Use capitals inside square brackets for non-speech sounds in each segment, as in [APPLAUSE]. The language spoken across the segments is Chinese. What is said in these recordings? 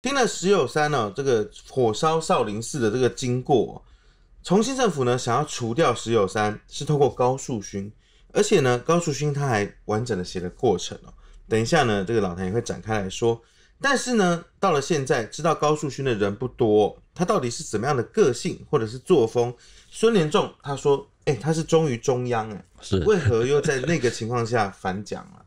听了石友山呢，这个火烧少林寺的这个经过，重庆政府呢想要除掉石友山，是透过高树勋，而且呢高树勋他还完整的写了过程哦。等一下呢，这个老谭也会展开来说。但是呢，到了现在知道高树勋的人不多，他到底是怎么样的个性或者是作风？孙连仲他说：“哎，他是忠于中央哎，是为何又在那个情况下反蒋了？”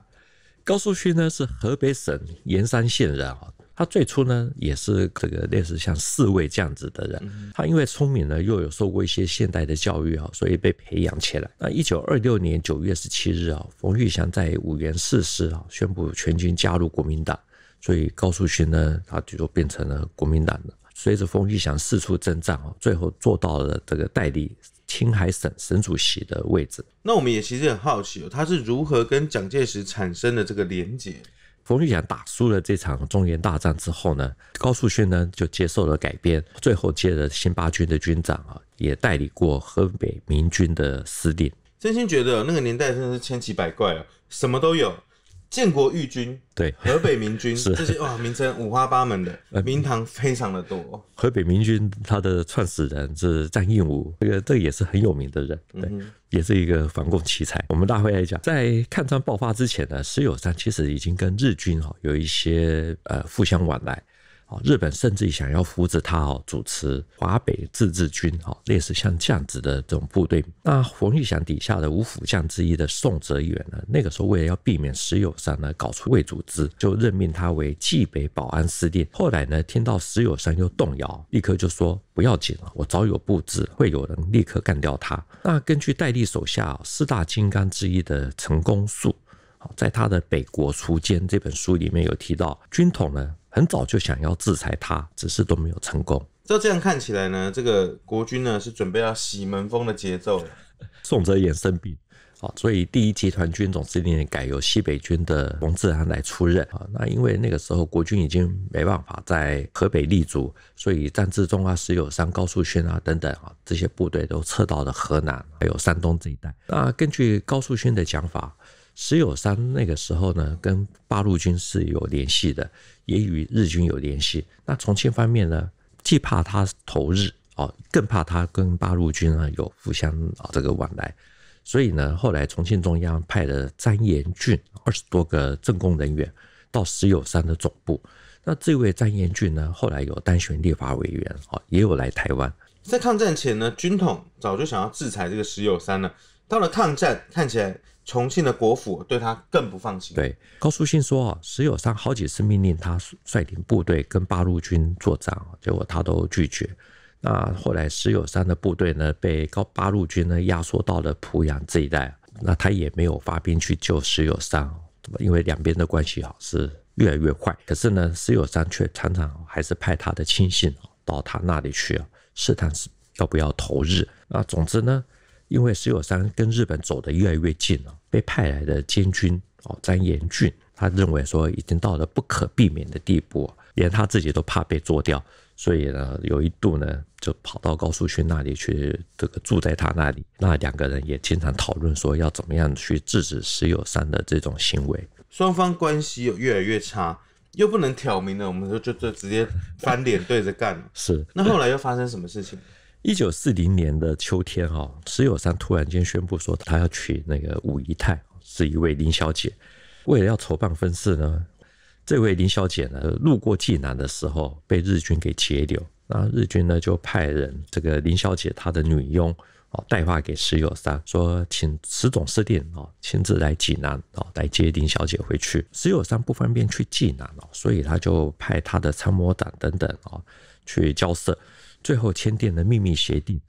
[LAUGHS] 高树勋呢是河北省盐山县人啊。他最初呢，也是这个类似像侍卫这样子的人。他因为聪明呢，又有受过一些现代的教育啊，所以被培养起来。那一九二六年九月十七日啊，冯玉祥在五原四师啊，宣布全军加入国民党。所以高树勋呢，他就变成了国民党的。随着冯玉祥四处征战啊，最后做到了这个代理青海省省主席的位置。那我们也其实很好奇，他是如何跟蒋介石产生的这个连结？冯玉祥打输了这场中原大战之后呢，高树勋呢就接受了改编，最后接了新八军的军长啊，也代理过河北明军的司令。真心觉得那个年代真是千奇百怪啊，什么都有。建国义军对河北民军是这些哇名称五花八门的呃民堂非常的多河北民军他的创始人是张应武这个这也是很有名的人对也是一个反共奇才我们大会来讲在抗战爆发之前呢石友三其实已经跟日军哈有一些呃互相往来。日本甚至想要扶植他哦，主持华北自治军哦，类似像这样子的这种部队。那冯玉祥底下的五虎将之一的宋哲元呢，那个时候为了要避免石友三呢搞出未组织，就任命他为冀北保安司令。后来呢，听到石友三又动摇，立刻就说不要紧了，我早有布置，会有人立刻干掉他。那根据戴笠手下四大金刚之一的陈功树，在他的《北国锄奸》这本书里面有提到军统呢。很早就想要制裁他，只是都没有成功。照这样看起来呢，这个国军呢是准备要洗门风的节奏了。宋哲元生病啊，所以第一集团军总司令改由西北军的王自安来出任啊。那因为那个时候国军已经没办法在河北立足，所以张自中啊、石友三、高树勋啊等等啊这些部队都撤到了河南还有山东这一带。那根据高树勋的讲法。石友三那个时候呢，跟八路军是有联系的，也与日军有联系。那重庆方面呢，既怕他投日哦，更怕他跟八路军啊有互相啊这个往来。所以呢，后来重庆中央派了张延俊二十多个政工人员到石友三的总部。那这位张延俊呢，后来有当选立法委员啊，也有来台湾。在抗战前呢，军统早就想要制裁这个石友三了。到了抗战，看起来。重庆的国府对他更不放心。对高树信说，石友三好几次命令他率领部队跟八路军作战，结果他都拒绝。那后来石友三的部队呢，被高八路军呢压缩到了濮阳这一带，那他也没有发兵去救石友三，因为两边的关系啊是越来越坏。可是呢，石友三却常常还是派他的亲信到他那里去试探要不要投日。啊，总之呢。因为石友三跟日本走得越来越近了，被派来的监军哦张延俊，他认为说已经到了不可避免的地步，连他自己都怕被做掉，所以呢，有一度呢就跑到高树勋那里去，这个住在他那里。那两个人也经常讨论说要怎么样去制止石友三的这种行为。双方关系越来越差，又不能挑明了，我们就就就直接翻脸对着干了。是。那后来又发生什么事情？一九四零年的秋天，哈，石友三突然间宣布说，他要娶那个五姨太，是一位林小姐。为了要筹办婚事呢，这位林小姐呢，路过济南的时候，被日军给截留。那日军呢，就派人这个林小姐她的女佣哦，带话给石友三说，请石总司令哦亲自来济南哦，来接林小姐回去。石友三不方便去济南哦，所以他就派他的参谋长等等啊去交涉。最后签订的秘密协定：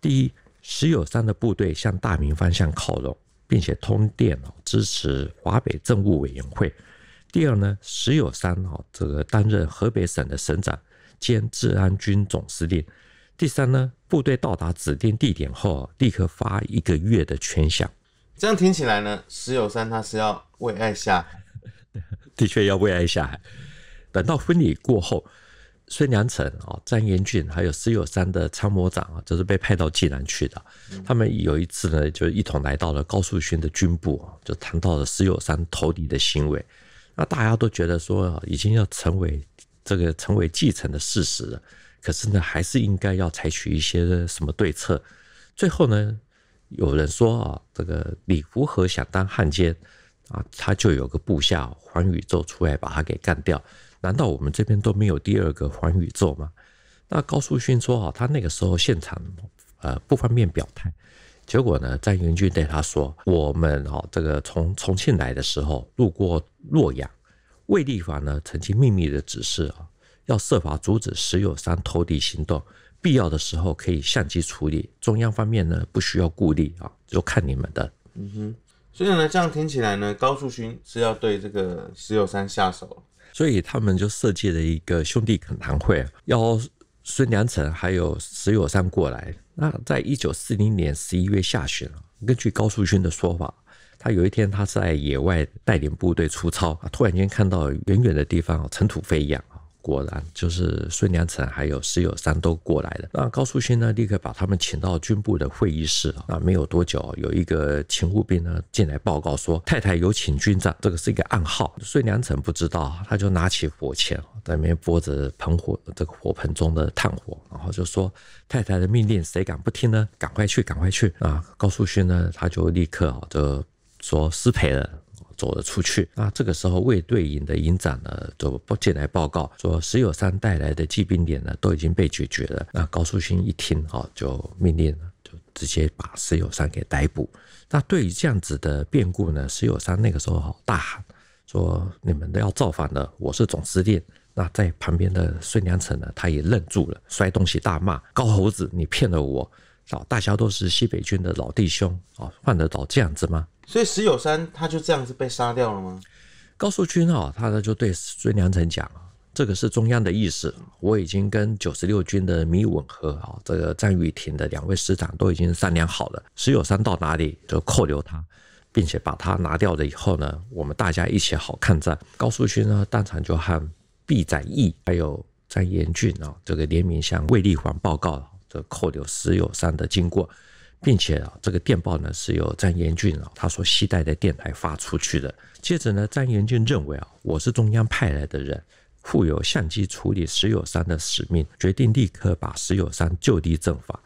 第一，石友三的部队向大明方向靠拢，并且通电哦支持华北政务委员会；第二呢，石友三哦这个担任河北省的省长兼治安军总司令；第三呢，部队到达指定地点后，立刻发一个月的全饷。这样听起来呢，石友三他是要为爱下，海，[LAUGHS] 的确要为爱下。海。等到婚礼过后。孙良诚啊，张延俊，还有石友山的参谋长啊，就是被派到济南去的。他们有一次呢，就一同来到了高树勋的军部啊，就谈到了石友山投敌的行为。那大家都觉得说，已经要成为这个成为继承的事实了。可是呢，还是应该要采取一些什么对策？最后呢，有人说啊，这个李福和想当汉奸啊，他就有个部下黄宇宙出来把他给干掉。难道我们这边都没有第二个环宇宙吗？那高树勋说：“哈，他那个时候现场，呃，不方便表态。结果呢，张元军对他说：‘我们哈，这个从重庆来的时候路过洛阳，魏立法呢曾经秘密的指示，要设法阻止石友三投敌行动，必要的时候可以相机处理。中央方面呢不需要顾虑啊，就看你们的。’嗯哼。所以呢，这样听起来呢，高树勋是要对这个石友三下手。”所以他们就设计了一个兄弟恳谈会，邀孙良诚还有石友三过来。那在一九四零年十一月下旬，根据高树勋的说法，他有一天他在野外带领部队出操，突然间看到远远的地方尘土飞扬。果然就是孙良诚还有石友三都过来了。那高树勋呢，立刻把他们请到军部的会议室啊。那没有多久，有一个勤务兵呢进来报告说：“太太有请军长。”这个是一个暗号，孙良诚不知道，他就拿起火钳，在那边拨着盆火，这个火盆中的炭火，然后就说：“太太的命令，谁敢不听呢？赶快去，赶快去！”啊，高树勋呢，他就立刻啊，就说：“失陪了。”走了出去，那这个时候卫队营的营长呢，就进来报告说，石友三带来的骑兵连呢，都已经被解决了。那高树勋一听哦，就命令，就直接把石友三给逮捕。那对于这样子的变故呢，石友三那个时候哦大喊说：“你们都要造反了，我是总司令。”那在旁边的孙良诚呢，他也愣住了，摔东西大骂：“高猴子，你骗了我！”啊，大家都是西北军的老弟兄啊，换得到这样子吗？所以石友三他就这样子被杀掉了吗？高树勋啊，他呢就对孙良诚讲啊，这个是中央的意思，我已经跟九十六军的米稳和啊，这个张玉婷的两位师长都已经商量好了，石友三到哪里就扣留他，并且把他拿掉了以后呢，我们大家一起好抗战。高树勋呢当场就和毕载义还有张延俊啊，这个联名向卫立煌报告扣留石友三的经过，并且啊，这个电报呢是由张延俊啊，他所携带的电台发出去的。接着呢，张延俊认为啊，我是中央派来的人，负有相机处理石友三的使命，决定立刻把石友三就地正法。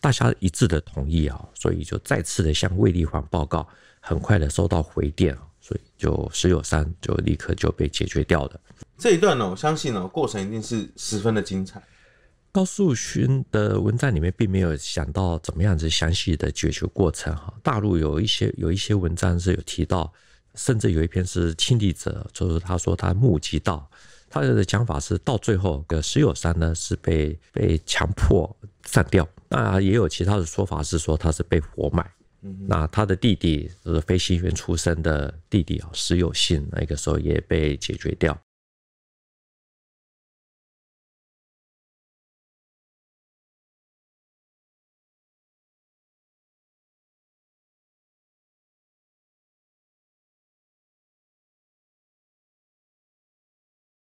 大家一致的同意啊，所以就再次的向卫立煌报告，很快的收到回电啊，所以就石友三就立刻就被解决掉了。这一段呢，我相信呢，过程一定是十分的精彩。高树勋的文章里面并没有想到怎么样子详细的解决过程哈，大陆有一些有一些文章是有提到，甚至有一篇是亲历者，就是他说他目击到他的讲法是到最后石友三呢是被被强迫上吊，那也有其他的说法是说他是被活埋，那他的弟弟是飞行员出身的弟弟啊石友信那个时候也被解决掉。